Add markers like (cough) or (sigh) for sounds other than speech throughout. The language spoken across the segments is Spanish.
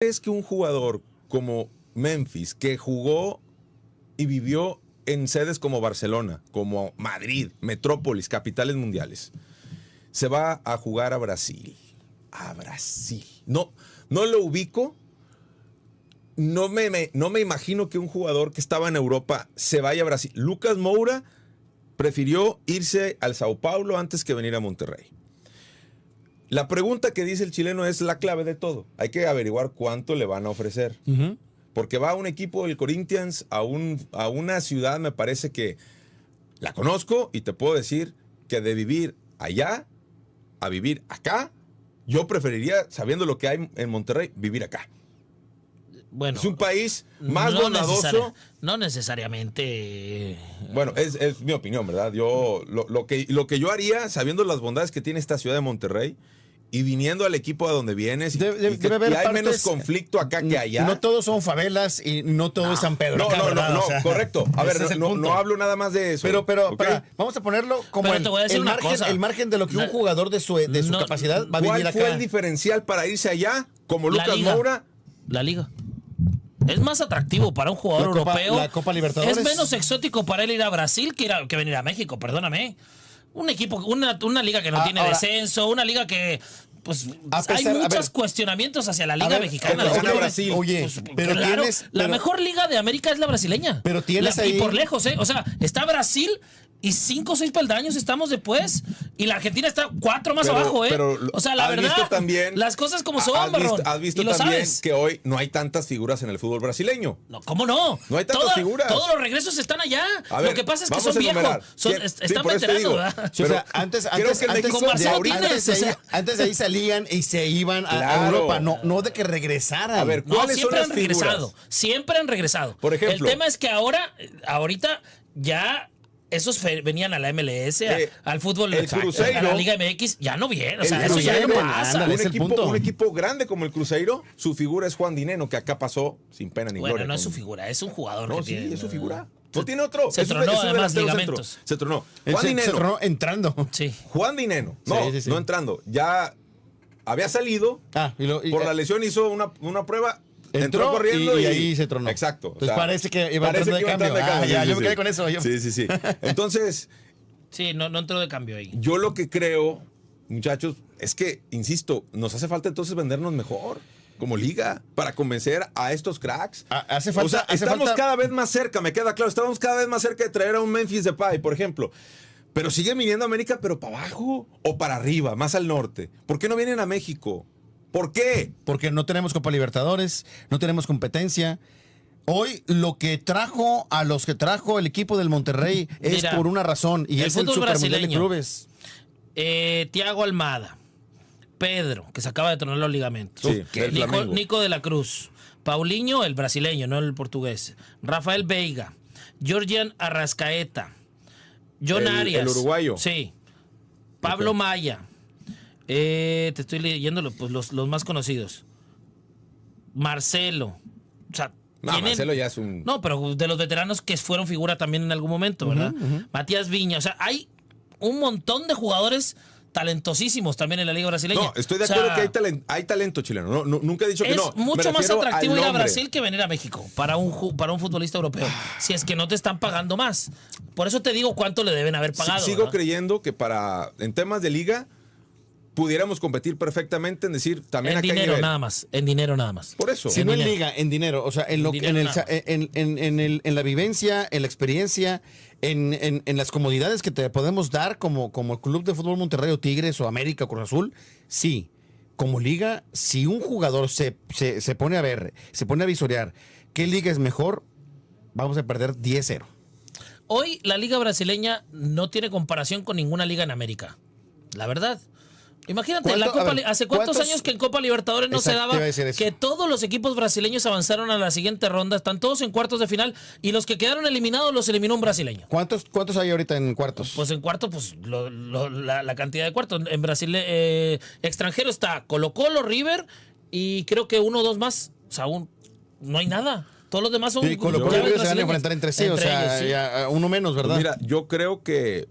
crees que un jugador como Memphis, que jugó y vivió en sedes como Barcelona, como Madrid, metrópolis, capitales mundiales, se va a jugar a Brasil? A Brasil. No, no lo ubico. No me, no me imagino que un jugador que estaba en Europa se vaya a Brasil. Lucas Moura prefirió irse al Sao Paulo antes que venir a Monterrey. La pregunta que dice el chileno es la clave de todo. Hay que averiguar cuánto le van a ofrecer. Porque va un equipo del Corinthians a, un, a una ciudad, me parece que la conozco y te puedo decir que de vivir allá a vivir acá, yo preferiría, sabiendo lo que hay en Monterrey, vivir acá. Bueno, es un país más bondadoso. no necesariamente. Eh, bueno, es, mi opinión, ¿verdad? Yo lo, que, lo que yo haría, sabiendo las bondades que tiene esta ciudad de Monterrey, y viniendo al equipo a donde vienes, hay menos conflicto acá que allá. No todos son favelas y no todo es San Pedro. No, no, no, no correcto. A ver, no, hablo nada más de eso. Pero, pero, vamos a ponerlo como el, margen, de lo que un jugador de su, de su capacidad va a venir ¿Cuál fue el diferencial para irse allá, como Lucas Moura? La Liga. Es más atractivo para un jugador europeo. La Copa Libertadores. Es menos exótico para él ir a Brasil que, ir que venir a México, perdóname un equipo, una, una liga que no ah, tiene descenso, una liga que pues hay muchos cuestionamientos hacia la Liga Mexicana. Pues, pues, pero, la mejor liga de América es la brasileña. Pero tienes ahí... Y por lejos, ¿eh? O sea, está Brasil y cinco o seis peldaños estamos después y la Argentina está cuatro más abajo, ¿eh? o sea, la verdad, también, las cosas como son, has visto, has visto también que hoy no hay tantas figuras en el fútbol brasileño. No, ¿cómo no? No hay tantas figuras. Todos los regresos están allá. lo que pasa es que son viejos. están veteranos, ¿verdad? antes, de ahí salían y se iban a, Europa. No, no de que regresaran. A ver, ¿cuáles siempre han regresado. Siempre han regresado. Por ejemplo. El tema es que ahora, ahorita ya esos venían a la MLS, eh, al fútbol, a la Liga MX, ya no vienen. O sea, eso ya no pasa. un, equipo, un, equipo, grande como el Cruzeiro, su figura es Juan Dineno, que acá pasó sin pena ni bueno, gloria. Bueno, no es su figura, es un jugador. No, sí, es su figura. No pues tiene otro. Se tronó, además, ligamentos. Se tronó. Juan se, Dineno. Se tronó entrando. Sí. Juan Dineno. No, no entrando. Ya había salido. Ah, y por la lesión hizo una, una prueba Entró, corriendo y, ahí se tronó. Exacto. Entonces parece que iba a entrar de cambio. ya, ah, yo me quedé con eso. Yo. Sí, sí, sí. Entonces. sí, no, entró de cambio ahí. Yo lo que creo, muchachos, es que, insisto, nos hace falta entonces vendernos mejor como liga para convencer a estos cracks. Ah, hace falta. O sea, estamos cada vez más cerca, me queda claro. Estamos cada vez más cerca de traer a un Memphis de Depay, por ejemplo. Pero siguen viniendo a América, pero para abajo o para arriba, más al norte. ¿Por qué no vienen a México? ¿Por qué? Porque no tenemos Copa Libertadores, no tenemos competencia. Hoy lo que trajo a los que trajo el equipo del Monterrey (laughs) es por una razón y es el Clubes. Eh, Tiago Almada, Pedro, que se acaba de tronar los ligamentos. Nico, de la Cruz, Paulinho, el brasileño, no el portugués. Rafael Veiga, Georgian Arrascaeta, John Arias. El uruguayo. Sí. Pablo Maya, eh, te estoy leyendo pues, los, los más conocidos. Marcelo. O sea, no, Marcelo ya es un. No, pero de los veteranos que fueron figura también en algún momento, ¿verdad? Matías Viña. O sea, hay un montón de jugadores talentosísimos también en la Liga Brasileña. No, estoy de acuerdo que hay talento, chileno. No, nunca he dicho que no. Es mucho más atractivo ir a Brasil que venir a México para un, para un futbolista europeo. Ah. si es que no te están pagando más. Por eso te digo cuánto le deben haber pagado. sigo creyendo que para en temas de liga pudiéramos competir perfectamente en decir también en dinero nada más en dinero nada más por eso si en no dinero. en liga en dinero o sea en el, en, la vivencia en la experiencia en, las comodidades que te podemos dar como como el club de fútbol Monterrey o Tigres o América o Cruz Azul sí como liga si un jugador se, se, se pone a ver se pone a visorear qué liga es mejor vamos a perder 10-0 Hoy la liga brasileña no tiene comparación con ninguna liga en América. La verdad. Imagínate, ¿hace cuántos, años que en Copa Libertadores no se daba que todos los equipos brasileños avanzaron a la siguiente ronda? Están todos en cuartos de final y los que quedaron eliminados los eliminó un brasileño. ¿Cuántos, cuántos hay ahorita en cuartos? Pues en cuartos, pues la, cantidad de cuartos. En Brasil, eh, extranjero está Colo Colo, River y creo que uno o dos más. O sea, aún no hay nada. Todos los demás son. Y Colo Colo se van a enfrentar entre sí, o sea, uno menos, ¿verdad? Mira, yo creo que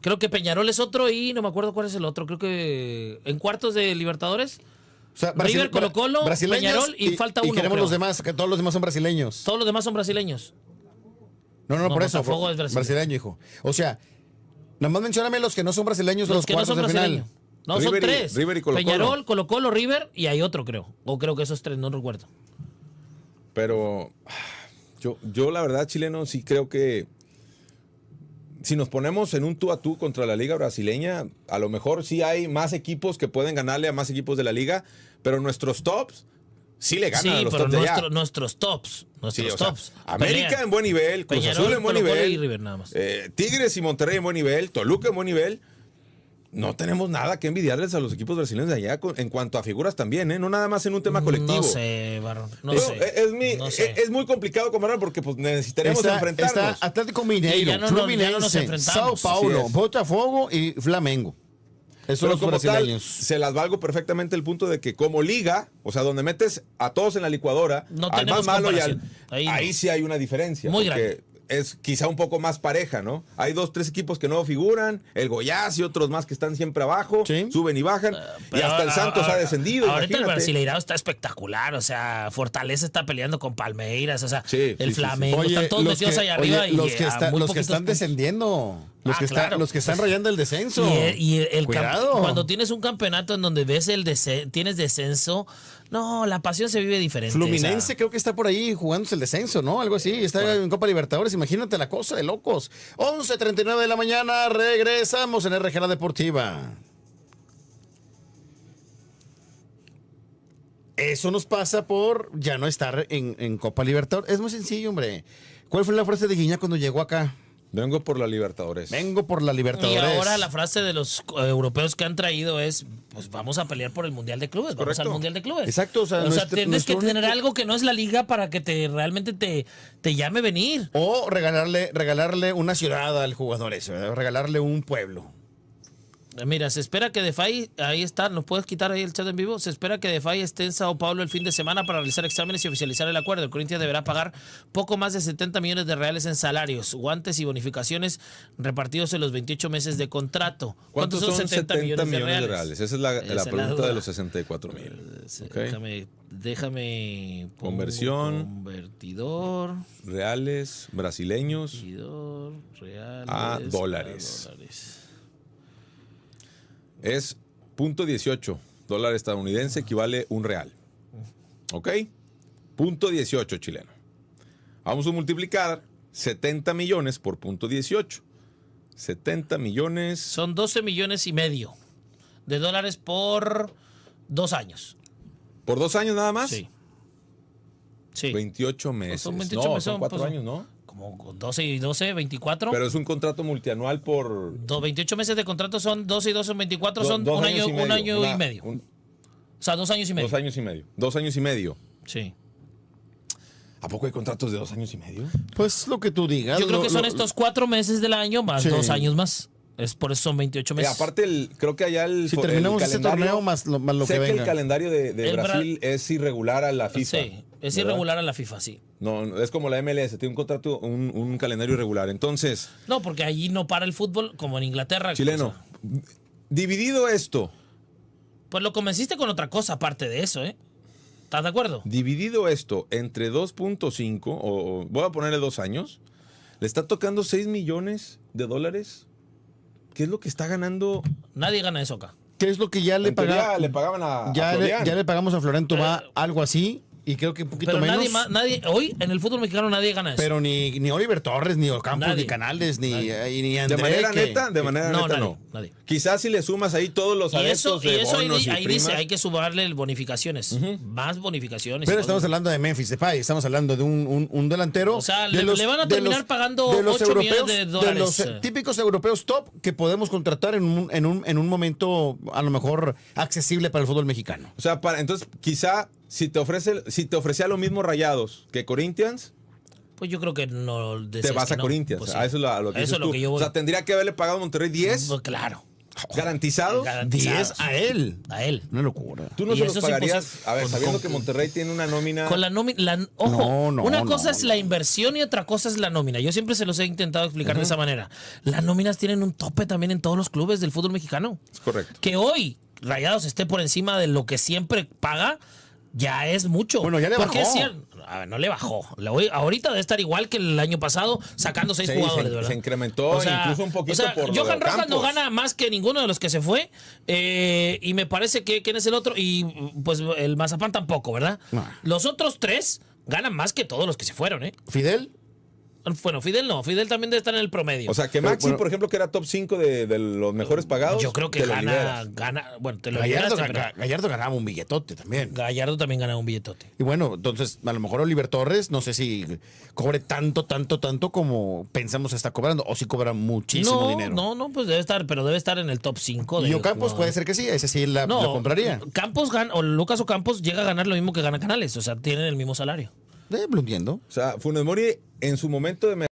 Creo que Peñarol es otro y no me acuerdo cuál es el otro. Creo que en cuartos de Libertadores. O sea, River, Colo Colo, Peñarol y, falta uno. Y queremos los demás, que todos los demás son brasileños. Todos los demás son brasileños. No, no, por eso. es brasileño. brasileño. hijo. O sea, nomás mencioname los que no son brasileños los, los que cuartos no de final. No, son tres. Peñarol, Colo Colo, River y hay otro, creo. O creo que esos tres, no recuerdo. Pero yo, yo la verdad, chileno, sí creo que si nos ponemos en un tú a tú contra la liga brasileña, a lo mejor sí hay más equipos que pueden ganarle a más equipos de la liga, pero nuestros tops sí le ganan a los tops nuestros tops. Nuestros tops. América en buen nivel, Cruz Azul en buen nivel. Eh, Tigres y Monterrey en buen nivel, Toluca en buen nivel no tenemos nada que envidiarles a los equipos brasileños de allá en cuanto a figuras también, ¿eh? No nada más en un tema mm, colectivo. No sé, Barón. E, no e, sé. Es, Es, muy complicado comparar porque pues, necesitaremos enfrentarnos. Está Atlético Mineiro, no, Fluminense, Sao Paulo, Botafogo y Flamengo. Eso es los se las valgo perfectamente el punto de que como liga, o sea, donde metes a todos en la licuadora, no al más malo y al, ahí, ahí sí hay una diferencia. Muy grande es quizá un poco más pareja, ¿no? Hay dos, tres equipos que no figuran, el Goiás y otros más que están siempre abajo, suben y bajan, eh, y hasta el Santos ha descendido. Ahorita el Brasileirado está espectacular, o sea, Fortaleza está peleando con Palmeiras, o sea, el Flamengo, están todos los dioses arriba. los que están descendiendo. Los, ah, que, los que están pues, rayando el descenso. Y el, y cuando tienes un campeonato en donde ves el tienes descenso, no, la pasión se vive diferente. Fluminense creo que está por ahí jugándose el descenso, ¿no? Algo así. Está en Copa Libertadores. Imagínate la cosa de locos. 11.39 de la mañana. Regresamos en La Deportiva. Eso nos pasa por ya no estar en, Copa Libertadores. Es muy sencillo, hombre. ¿Cuál fue la frase de Guiña cuando llegó acá? Vengo por la Libertadores. Vengo por la Libertadores. Y ahora la frase de los eh, europeos que han traído es, pues vamos a pelear por el Mundial de Clubes, vamos al Mundial de Clubes. Exacto, o sea, tienes que tener algo que no es la liga para que te realmente te, llame venir. O regalarle, regalarle una ciudad al jugador ese, regalarle un pueblo. Mira, se espera que DeFi, ahí está, nos puedes quitar ahí el chat en vivo, se espera que DeFi esté en Sao Paulo el fin de semana para realizar exámenes y oficializar el acuerdo. El Corinthians deberá pagar poco más de 70 millones de reales en salarios, guantes y bonificaciones repartidos en los 28 meses de contrato. ¿Cuántos, son 70, millones, de, reales? Esa es la, pregunta de los 64 mil. Eh, déjame, déjame Conversión. Convertidor. Reales, brasileños. Convertidor, reales. A dólares es 0.18 dólares estadounidense equivale un real. ¿Ok? 18 chileno. Vamos a multiplicar 70 millones por 18. 70 millones. Son 12 millones y medio de dólares por dos años. ¿Por dos años nada más? Sí. 28 meses. Son 28 no, meses, son cuatro pues, años, ¿no? 12 y 12, 24. Pero es un contrato multianual por. 28 meses de contrato son 12 y 12, 24 son un año, y medio. Un año y medio. o sea, dos años y medio. Dos años y medio. Dos años y medio. Sí. ¿A poco hay contratos de dos años y medio? Pues lo que tú digas. Yo creo que son estos cuatro meses del año más dos años más. Es por eso son 28 eh, meses. Y aparte, el, creo que allá el. Si terminamos este torneo, más lo, que sé que el calendario de, Brasil es irregular a la FIFA. Sí. Es irregular a la FIFA, sí. No, es como la MLS, tiene un contrato, un, calendario irregular. Entonces. No, porque allí no para el fútbol como en Inglaterra. Chileno, dividido esto. Pues lo convenciste con otra cosa aparte de eso, ¿eh? ¿Estás de acuerdo? Dividido esto entre 2.5, o, voy a ponerle dos años, le está tocando 6 millones de dólares. ¿Qué es lo que está ganando? Nadie gana eso acá. ¿Qué es lo que ya le, pagaba, pagaban a, ya, ya le, pagamos a Florento, va algo así y creo que un poquito pero Nadie, nadie, hoy en el fútbol mexicano nadie gana eso. Pero ni, Oliver Torres, ni Ocampo, ni Canales, eh, ni, De manera neta, de manera neta no. Quizás si le sumas ahí todos los y eso, ahí, dice, hay que sumarle bonificaciones, más bonificaciones. Pero estamos hablando de Memphis Depay, estamos hablando de un, delantero. le, van a terminar pagando los 8 europeos, millones de dólares. De los eh, típicos europeos top que podemos contratar en un, en un, en un momento a lo mejor accesible para el fútbol mexicano. O sea, para, entonces quizá si te ofrece, si te ofrecía lo mismo Rayados que Corinthians, pues yo creo que no te vas a Corinthians. Pues eso es lo, que, O sea, tendría que haberle pagado a Monterrey 10. Pues claro. (laughs) ¿Garantizados? 10 a él. A él. Una locura. Tú no se los pagarías. a ver, pues, sabiendo que Monterrey tiene una nómina. Con la nómina. Ojo, una cosa es la inversión y otra cosa es la nómina. Yo siempre se los he intentado explicar de esa manera. Las nóminas tienen un tope también en todos los clubes del fútbol mexicano. Es correcto. Que hoy Rayados esté por encima de lo que siempre paga ya es mucho. Bueno, ya le bajó. no le bajó. ahorita debe estar igual que el año pasado, sacando seis jugadores, se, ¿verdad? Se incrementó incluso un poquito o sea, Johan Rojas no gana más que ninguno de los que se fue. Eh, y me parece que quién es el otro. Y pues el Mazapán tampoco, ¿verdad? Los otros tres ganan más que todos los que se fueron, ¿eh? Fidel. Bueno, Fidel no, Fidel también debe estar en el promedio. O sea, que Maxi, por ejemplo, que era top 5 de, los mejores pagados. Yo creo que gana, gana, bueno, te lo Gallardo, Gallardo ganaba un billetote también. Gallardo también ganaba un billetote. Y bueno, entonces, a lo mejor Oliver Torres, no sé si cobre tanto, tanto, tanto como pensamos está cobrando, o si cobra muchísimo dinero. No, no, pues debe estar, pero debe estar en el top 5. y Ocampos puede ser que sí, ese sí la, compraría. Campos gana, o Lucas Ocampos llega a ganar lo mismo que gana Canales, o sea, tienen el mismo salario. Eh, lo O sea, Funes en su momento de